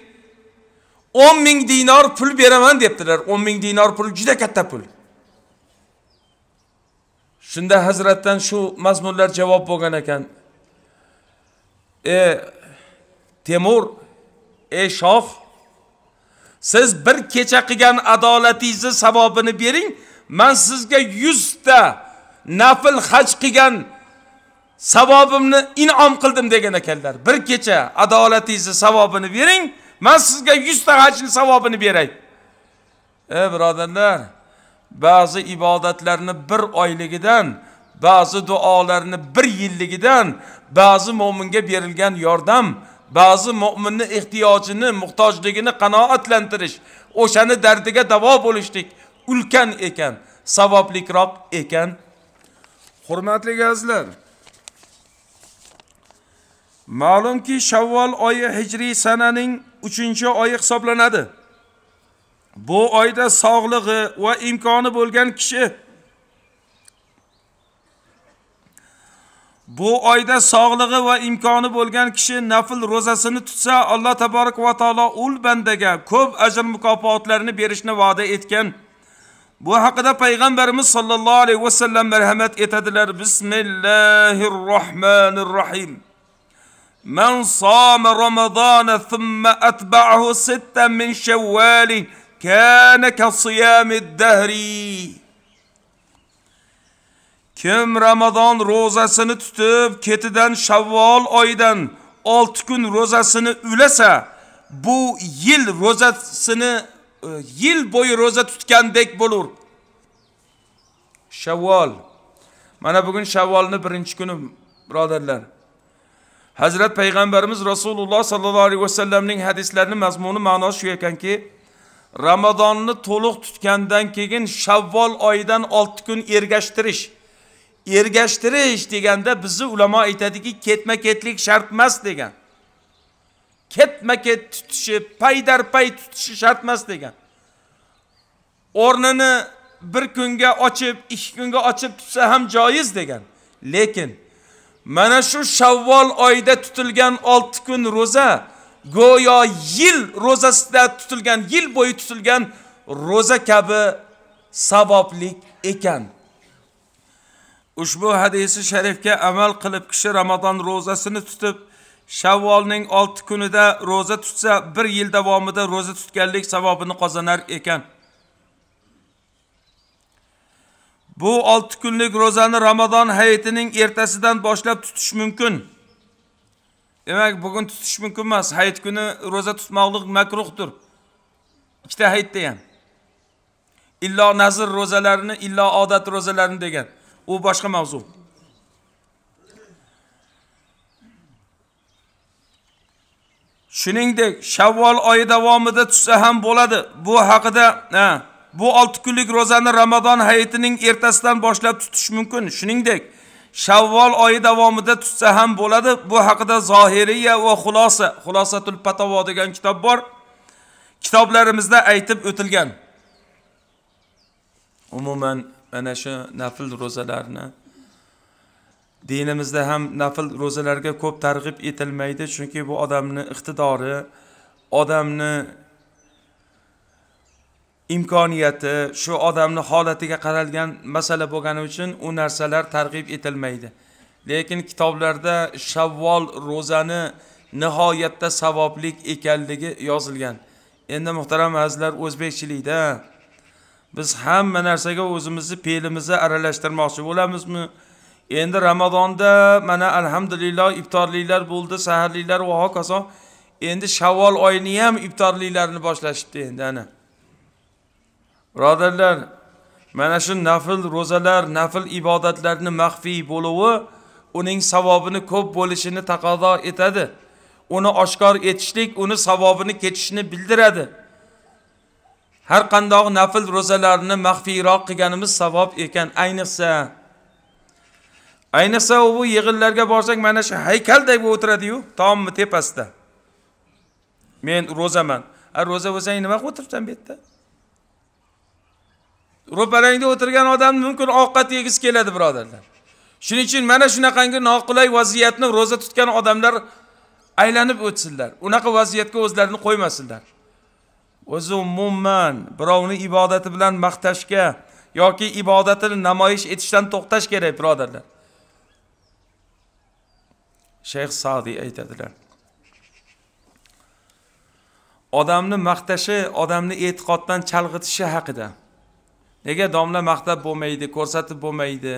o'n ming dinor pul beraman debdilar o'n ming dinor pul juda katta pul shunda hazratdan shu mazmunlar javob bo'lgan ekan e temur ey shoh siz bir kecha qilgan adolatingizni savobini bering man sizga yuzta nafl haj qilgan savobimni inom qildim degan ekanlar bir kecha adolatingizni savobini bering man sizga yuzta hajni savobini beray ey birodarlar ba'zi ibodatlarni bir oyligidan ba'zi duolarni bir yilligidan ba'zi mo'minga berilgan yordam ba'zi mo'minni ehtiyojini muhtojligini qanoatlantirish o'shani dardiga davo bo'lishlik ulkan ekan savoblikroq ekan hurmatli azizlar ma'lumki shavvol oyi hijriy sananing 3 oyi hisoblanadi bu oyda sog'lig'i va imkoni bo'lgan kishi bu oyda sog'lig'i va imkoni bo'lgan kishi nafl ro'zasini tutsa alloh taborak va taolo ul bandaga ko'p ajr mukofotlarni berishni va'da etgan bu haqida payg'ambarimiz sollallohu alayhi vasallam marhamat etadilar bismillahir rohmanir rohim من صام رمضان ثم أتبعه ستا من كان كالصيام الدهري kim ramazon ro'zasini tutib ketidan shavvol oyidan 6 kun ro'zasini ulasa bu yil ro'zasini e, yil bo'yi ro'za tutgandek bo'lur shavvol mana bugun shavvolni birinchi kuni birodarlar hazrat payg'ambarimiz rasululloh sollallohu alayhi vasallamning hadislarini mazmuni ma'nosi shu ekanki ramazonni to'liq tutgandan keyin shavvol oyidan 6 kun ergashtirish ergashtirish deganda bizni ulamo aytadiki ketma ketlik shart emas degan ketma ket tutishi pay tutishi shart emas degan o'rnini bir kunga ochib ikki kunga ochib tutsa ham joiz degan lekin mana shu shavvol oyida tutilgan olti kun ro'za go'yo yil ro'zasida tutilgan, yil bo'yi tutilgan ro'za kabi savoblik ekan. Ushbu hadisi sharifga amal qilib kishi Ramazon ro'zasini tutib, Shavvolning 6 kunida ro'za tutsa, 1 yil davomida ro'za tutganlik savobini qozonar ekan. Bu 6 kunlik ro'zani Ramazon hayitining ertasidan boshlab tutish mumkin. demak bugun tutish mumkin emas hayit kuni ro'za tutmoqlik makruhdir ikkita hayitda ham illo nazr ro'zalarini illo odat ro'zalarini degan u boshqa mavzu shuningdek shavvol oyi davomida tutsa ham bo'ladi bu haqida ha, bu olti kunlik ro'zani ramazon hayitining ertasidan boshlab tutish mumkin shuningdek Shavvol oyi davomida tutsa ham bo'ladi. Bu haqida Zohiriya va Xulosa, Xulosatul Patavo degan kitob bor. Kitoblarimizda aytib o'tilgan. Umuman mana shu nafl ro'zalarni dinimizda ham nafl ro'zalarga ko'p targ'ib etilmaydi, chunki bu odamni iqtidori, odamni imkoniyati shu odamni holatiga qaralgan masala bo'lgani uchun u narsalar targ'ib etilmaydi lekin kitoblarda shavvol ro'zani nihoyatda savoblik ekanligi yozilgan endi muhtaram azizlar o'zbekchilikda biz hamma narsaga o'zimizni fe'limizni aralashtirmoqchi bo'lamizmi endi ramazonda mana alhamdulillah iftorliklar bo'ldi saharliklar va hokazo endi shavvol oyini ham iftorliklarni boshlashibdi endi ana birodarlar mana shu nafl ro'zalar nafl ibodatlarni maxfiy bo'luvi uning savobini ko'p bo'lishini taqozo etadi uni oshkor etishlik uni savobini ketishini bildiradi har qandoq nafl ro'zalarni maxfiyroq qilganimiz savob ekan ayniqsa ayniqsa bu yig'inlarga borsak mana shu haykalday bo'lib o'tiradiyu tomni tepasida men ro'zaman a ro'za bo'lsang nima qilib o'tiribsan bu yerda ro'parangda o'tirgan odamni mumkin ovqat yegisi keladi birodarlar shuning uchun mana shunaqangi noqulay vaziyatni ro'za tutgan odamlar aylanib o'tsinlar unaqa vaziyatga o'zlarini qo'ymasinlar o'zi umuman birovni ibodati bilan maqtashga yoki ibodatini namoyish etishdan to'xtash kerak birodarlar shayx sadiy aytadilar odamni maqtashi odamni e'tiqoddan chalg'itishi haqida nega domla maqtab bo'lmaydi ko'rsatib bo'lmaydi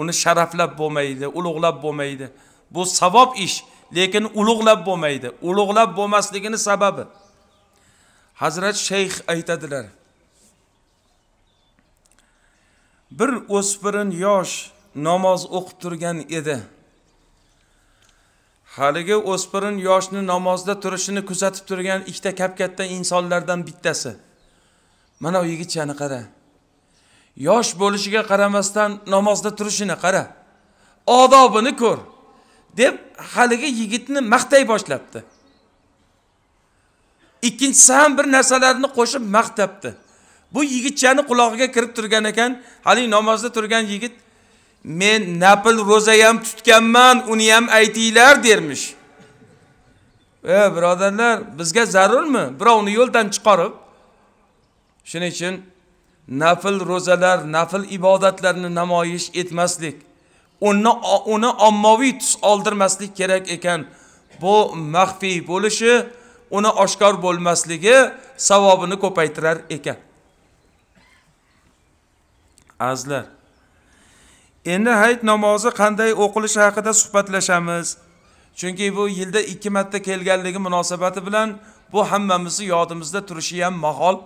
uni sharaflab bo'lmaydi ulug'lab bo'lmaydi bu savob ish lekin ulug'lab bo'lmaydi ulug'lab bo'lmasligini sababi hazrat shayx aytadilar bir o'spirin yosh namoz o'qib turgan edi haligi o'spirin yoshni namozda turishini kuzatib turgan ikkita kap katta insonlardan bittasi mana u yigitchani qara yosh bo'lishiga qaramasdan namozda turishini qara odobini ko'r deb haligi yigitni maqtay boshlabdi ikkinchisi ham bir narsalarni qo'shib maqtabdi bu yigitchani qulog'iga kirib turgan ekan haligi namozda turgan yigit men napl ro'za ham tutganman uni ham aytinglar dermish e birodarlar bizga zarurmi birovni yo'ldan chiqarib shuning uchun nafl ro'zalar nafl ibodatlarni namoyish etmaslik uni uni ommaviy tus oldirmaslik kerak ekan bu maxfiy bo'lishi uni oshkor bo'lmasligi savobini ko'paytirar ekan azizlar endi hayit namozi qanday o'qilishi haqida suhbatlashamiz chunki bu yilda ikki marta kelganligi munosabati bilan bu hammamizni yodimizda turishi ham mahol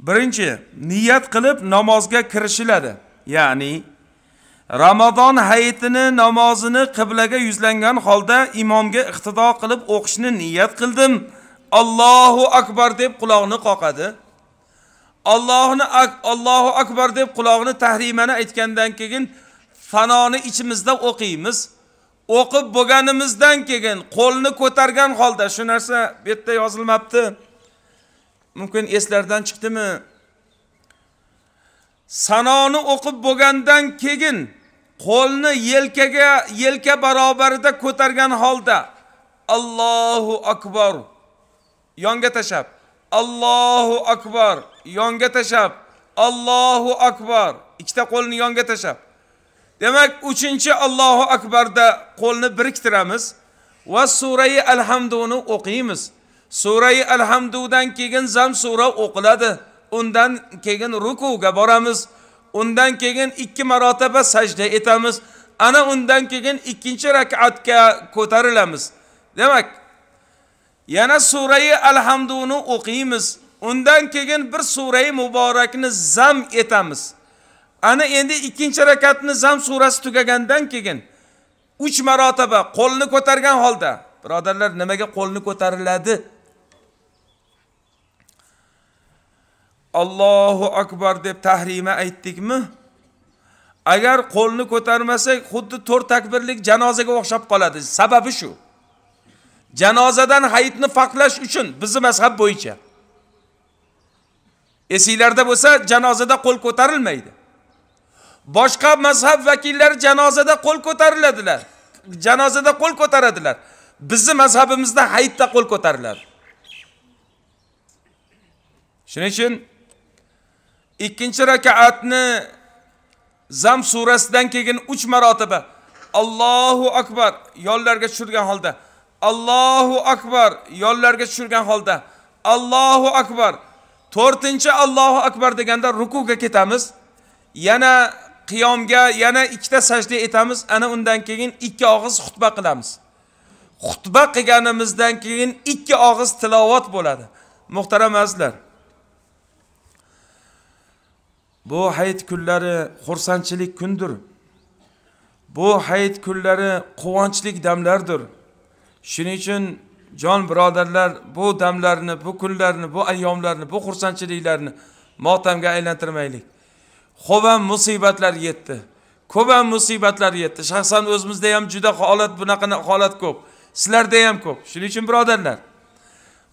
birinchi niyat qilib namozga kirishiladi ya'ni ramazon hayitini namozini qiblaga yuzlangan holda imomga iqtido qilib o'qishni niyat qildim allohu akbar deb quloqni qoqadi Allohni ak, Allohu akbar deb quloqni tahrimani aytgandan keyin sanoni ichimizda o'qiymiz. O'qib bo'lganimizdan keyin qo'lni ko'targan holda shu narsa bu yerda yozilmabdi. mumkin eslardan chiqdimi sanoni o'qib bo'lgandan keyin qo'lni yelkaga yelka barobarida ko'targan holda allohu akbar yonga tashlab allohu akbar yonga tashlab allohu akbar ikkita qo'lni yonga tashlab demak uchinchi allohu akbarda qo'lni biriktiramiz va surai alhamduni o'qiymiz surai alhamdudan keyin zam sura o'qiladi undan keyin rukuga boramiz undan keyin ikki marotaba sajda etamiz ana undan keyin ikkinchi rakatga ko'tarilamiz demak yana surai alhamduni o'qiymiz undan keyin bir surai muborakni zam etamiz ana endi ikkinchi rakatni zam surasi tugagandan keyin uch marotaba qo'lni ko'targan holda birodarlar nimaga qo'lni ko'tariladi allohu akbar deb tahrima aytdikmi agar qo'lni ko'tarmasak xuddi to'rt takbirlik janozaga o'xshab qoladi sababi shu janozadan hayitni farqlash uchun bizni mazhab bo'yicha esinglarda bo'lsa janozada qo'l ko'tarilmaydi boshqa mazhab vakillari janozada qo'l ko'tariladilar janozada qo'l ko'taradilar bizni mazhabimizda hayitda qo'l ko'tariladi shuning uchun ikkinchi rakaatni zam surasidan keyin uch marotaba allohu akbar yonlarga tushirgan holda allohu akbar yonlarga tushirgan holda allohu akbar to'rtinchi allohu akbar deganda rukuga ketamiz yana qiyomga yana ikkita sajda etamiz ana undan keyin ikki og'iz xutba qilamiz xutba qilganimizdan keyin ikki og'iz tilovat bo'ladi muhtaram azizlar bu hayit kunlari xursandchilik kundir bu hayit kunlari quvonchlik damlardir shuning uchun jon birodarlar bu damlarni bu kunlarni bu ayyomlarni bu xursandchiliklarni motamga aylantirmaylik xo'p ham musibatlar yetdi ko'p ham musibatlar yetdi shaxsan o'zimizda ham juda holat bunaqa holat ko'p sizlarda ham ko'p shuning uchun birodarlar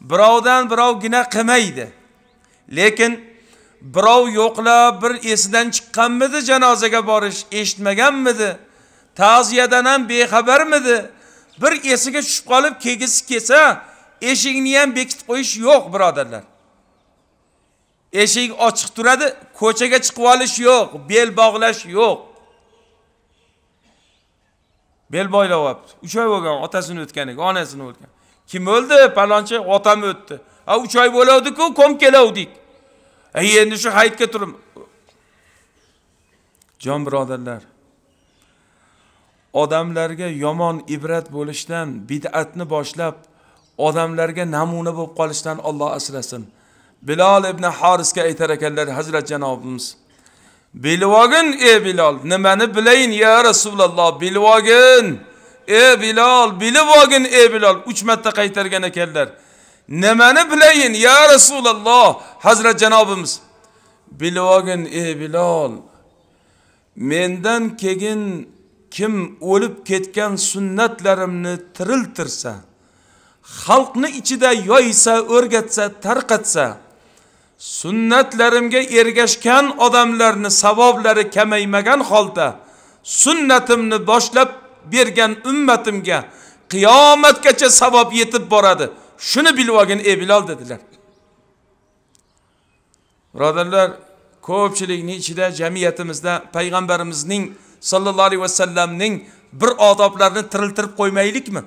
birovdan birov gina qilmaydi lekin birov yo'qlab bir esidan chiqqanmidi janozaga borish eshitmaganmidi ta'ziyadan ham bexabarmidi bir esiga tushib qolib kegisi kelsa eshikni ham bekitib qo'yish yo'q birodarlar eshik ochiq turadi ko'chaga chiqib olish yo'q bel bog'lash yo'q bel olibdi uch oy bo'lgan otasini o'tganiga onasini o'lgan kim o'ldi palonchi otam o'tdi a uch oy bo'lavdiku ko'm kelavdik ey endi shu hayitga turib jon birodarlar odamlarga yomon ibrat bo'lishdan bid'atni boshlab odamlarga namuna bo'lib qolishdan Alloh asrasin bilol ibn horisga aytar ekanlar hazrat janobimiz bilvogin ey bilol nimani bilayin ya rasululloh bilvogin ey bilol bilib olgin ey bilol uch marta qaytargan ekanlar nimani bilayin ya rasululloh hazrat janobimiz bilib olgin ey bilol mendan keyin kim o'lib ketgan sunnatlarimni tiriltirsa xalqni ichida yoysa o'rgatsa tarqatsa sunnatlarimga ergashgan odamlarni savoblari kamaymagan holda sunnatimni boshlab bergan ummatimga qiyomatgacha savob yetib boradi shuni bilib olgin ey bilol dedilar birodarlar ko'pchilikni ichida jamiyatimizda payg'ambarimizning sollallohu alayhi vasallamning bir odoblarini tiriltirib qo'ymaylikmi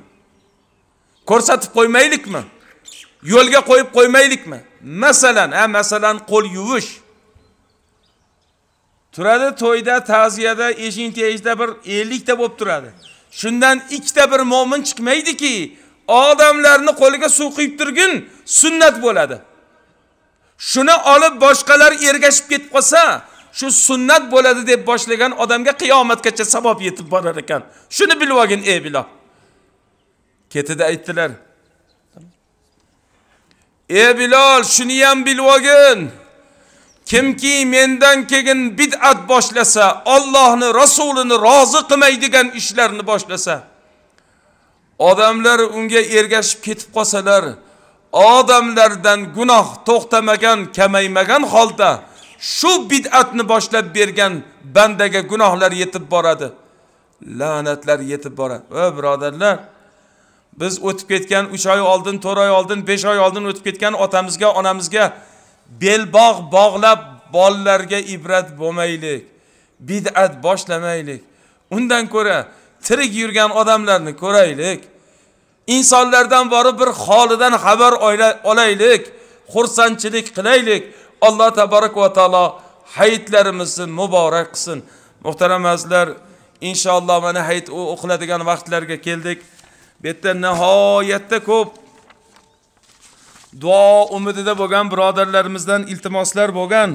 ko'rsatib qo'ymaylikmi yo'lga qo'yib qo'ymaylikmi masalan a masalan qo'l yuvish turadi to'yda ta'ziyada eshin teyishda bir ellikta bo'lib turadi shundan ikkita bir mo'min chiqmaydiki odamlarni qo'liga suv quyib turgin sunnat bo'ladi shuni olib boshqalar ergashib ketib qolsa shu sunnat bo'ladi deb boshlagan odamga qiyomatgacha savob yetib borar ekan shuni bilib olgin ey bilo ketida aytdilar ey bilol shuni ham bilib olgin kimki mendan keyin bid'at boshlasa ollohni rasulini rozi qilmaydigan ishlarni boshlasa odamlar unga ergashib ketib qolsalar odamlardan gunoh to'xtamagan kamaymagan holda shu bid'atni boshlab bergan bandaga gunohlar yetib boradi la'natlar yetib boradi va birodarlar biz o'tib ketgan 3 oy oldin 4 oy oldin 5 oy oldin o'tib ketgan otamizga onamizga belbog' bog'lab bolalarga ibrat bo'lmaylik bid'at boshlamaylik undan ko'ra tirik yurgan odamlarni ko'raylik insonlardan borib bir holidan xabar olaylik xursandchilik qilaylik alloh tabarak va taolo hayitlarimizni muborak qilsin muhtaram azizlar inshaalloh mana hayit o'qiladigan vaqtlarga keldik bu yerda nihoyatda ko'p duo umidida bo'lgan birodarlarimizdan iltimoslar bo'lgan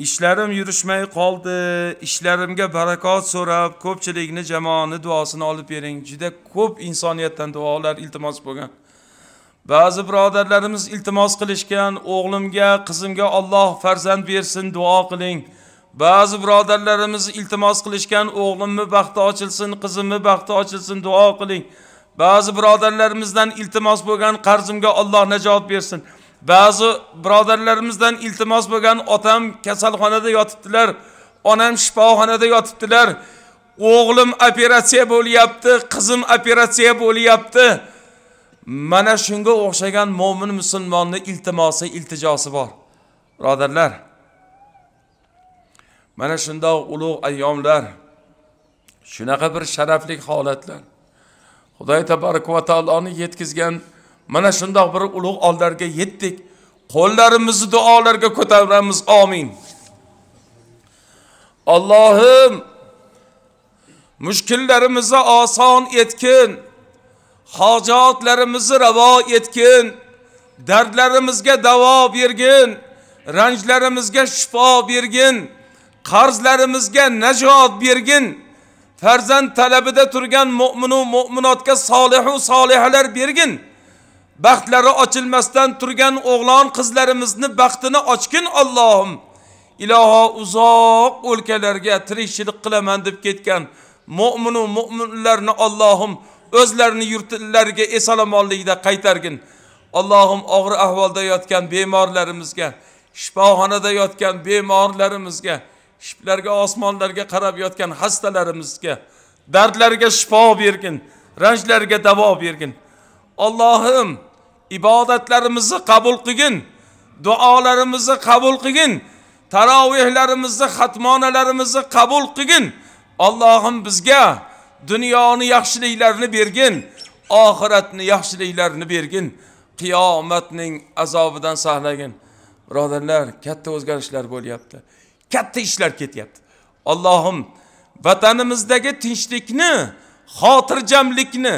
İşlerim yürüşmey kaldı. İşlerimge berekat sorab, ko'pchilikni jamoani duosini alıp bering. Cide ko'p insaniyetten iltimas insoniyatdan duolar iltimos bo'lgan. Ba'zi birodarlarimiz iltimos Allah o'g'limga, qizimga dua farzand Bazı braderlerimiz iltimas kılışken oğlum mu qilishgan, o'g'limni kızım ochilsin, qizimni baxti dua duo Bazı braderlerimizden iltimas iltimos bo'lgan, qarzimga Alloh najot bersin. ba'zi birodarlarimizdan iltimos bo'lgan otam kasalxonada yotibdilar onam shifoxonada yotibdilar o'g'lim operatsiya bo'lyapti qizim operatsiya bo'lyapti mana shunga o'xshagan mo'min musulmonni iltimosi iltijosi bor birodarlar mana shundoq ulug' ayyomlar shunaqa bir sharafli holatlar xudoy tabaraka va taoloni yetkazgan mana shundoq bir ulug' ollarga yetdik qo'llarimizni duolarga ko'taramiz omin allohim mushkillarimizni oson etgin hojatlarimizni ravo etgin dardlarimizga davo bergin ranjlarimizga shifo bergin qarzlarimizga najot bergin farzand talabida turgan mo'minu mo'minotga solihu solihalar bergin baxtlari ochilmasdan turgan o'g'lon qizlarimizni baxtini ochgin Allohim iloho uzoq o'lkalarga tirikchilik qilaman deb ketgan mo'minu mo'minlarni Allohim o'zlarini yurtlariga esalomonlikda qaytargin Allohim og'ir ahvolda yotgan bemorlarimizga shifoxonada yotgan bemorlarimizga shiplarga osmonlarga qarab yotgan xastalarimizga dardlariga shifo bergin ranjlariga davo bergin Allohim ibodatlarimizni qabul qilgin duolarimizni qabul qilgin tarovehlarimizni xatmonalarimizni qabul qilgin allohim bizga dunyoni yaxshiliklarni bergin oxiratni yaxshiliklarni bergin qiyomatning azobidan saqlagin birodarlar katta o'zgarishlar bo'lyapti katta ishlar ketyapti allohim vatanimizdagi tinchlikni xotirjamlikni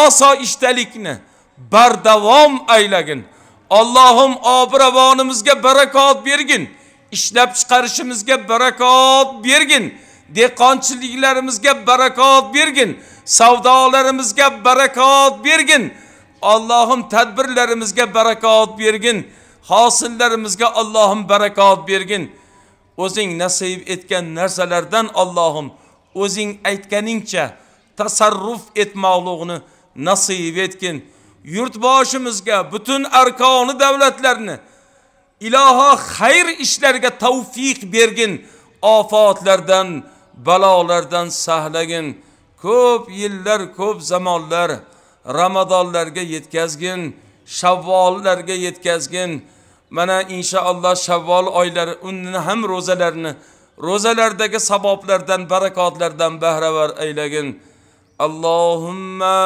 oso ishtalikni bardavom aylagin allohim obravonimizga barakot bergin ishlab chiqarishimizga barakot bergin dehqonchiliklarimizga barakot bergin savdolarimizga barakot bergin allohim tadbirlarimizga barakot bergin hosillarimizga allohim barakot bergin o'zing nasib etgan narsalardan allohim o'zing aytganingcha tasarruf etmoqlug'ini nasib etgin yurtboshimizga butun arkoni davlatlarni iloho xayr ishlarga tavfiq bergin ofatlardan balolardan sahlagin ko'p yillar ko'p zamonlar ramadonlarga yetkazgin shavvollarga yetkazgin mana inshaalloh shavvol oylari unni ham ro'zalarni ro'zalardagi saboblardan barakotlardan bahravar aylagin allohumma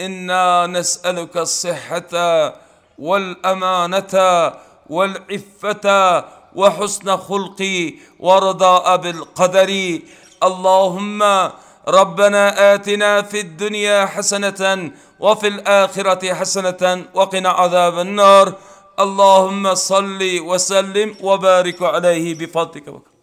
انا نسالك الصحه والامانه والعفه وحسن خلق ورضاء بالقدر اللهم ربنا آتنا في الدنيا حسنة وفي الآخرة حسنة وقنا عذاب النار اللهم صل وسلم وبارك عليه بفضلك وكرمك